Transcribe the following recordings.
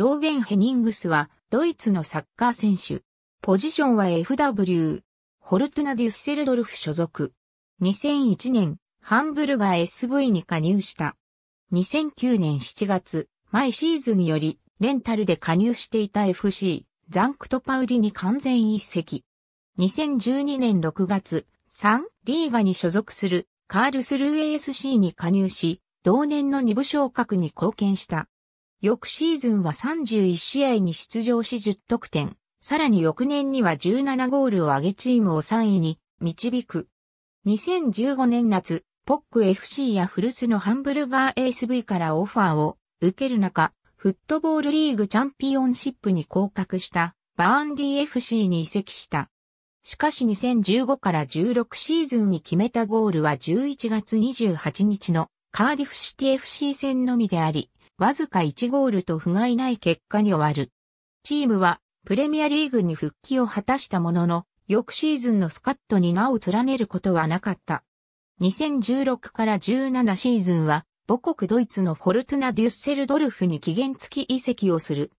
ローベン・ヘニングスは、ドイツのサッカー選手。ポジションは FW、ホルトゥナ・デュッセルドルフ所属。2001年、ハンブルガー SV に加入した。2009年7月、毎シーズンより、レンタルで加入していた FC、ザンクトパウリに完全一席。2012年6月、3リーガに所属するカールスルー ASC に加入し、同年の2部昇格に貢献した。翌シーズンは31試合に出場し10得点。さらに翌年には17ゴールを上げチームを3位に導く。2015年夏、ポック FC や古巣のハンブルガー ASV からオファーを受ける中、フットボールリーグチャンピオンシップに降格したバーンディ FC に移籍した。しかし2015から16シーズンに決めたゴールは11月28日のカーディフシティ FC 戦のみであり、わずか1ゴールと不甲斐ない結果に終わる。チームはプレミアリーグに復帰を果たしたものの、翌シーズンのスカットに名を連ねることはなかった。2016から17シーズンは、母国ドイツのフォルトゥナ・デュッセルドルフに期限付き移籍をする。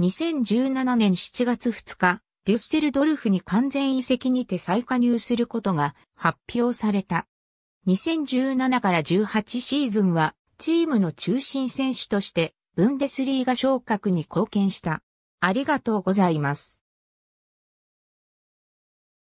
2017年7月2日、デュッセルドルフに完全移籍にて再加入することが発表された。2017から18シーズンはチームの中心選手として、ブンデスリーガ昇格に貢献した。ありがとうございます。